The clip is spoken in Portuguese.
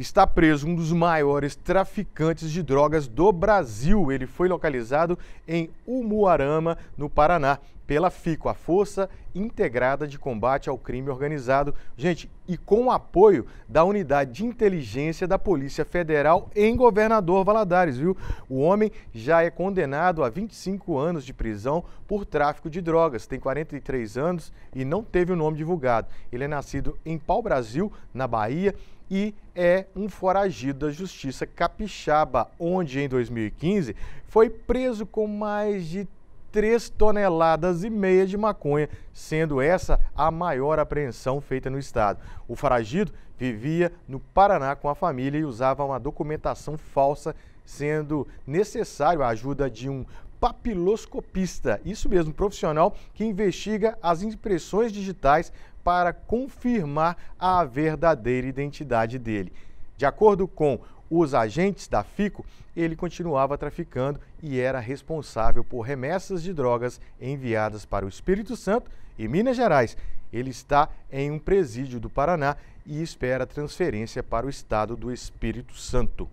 está preso um dos maiores traficantes de drogas do Brasil. Ele foi localizado em Umuarama, no Paraná pela FICO, a Força Integrada de Combate ao Crime Organizado. Gente, e com o apoio da Unidade de Inteligência da Polícia Federal em Governador Valadares, viu? O homem já é condenado a 25 anos de prisão por tráfico de drogas, tem 43 anos e não teve o nome divulgado. Ele é nascido em Pau Brasil, na Bahia, e é um foragido da Justiça Capixaba, onde em 2015 foi preso com mais de 3 toneladas e meia de maconha, sendo essa a maior apreensão feita no estado. O foragido vivia no Paraná com a família e usava uma documentação falsa, sendo necessário a ajuda de um papiloscopista, isso mesmo, profissional que investiga as impressões digitais para confirmar a verdadeira identidade dele. De acordo com os agentes da FICO, ele continuava traficando e era responsável por remessas de drogas enviadas para o Espírito Santo e Minas Gerais. Ele está em um presídio do Paraná e espera transferência para o estado do Espírito Santo.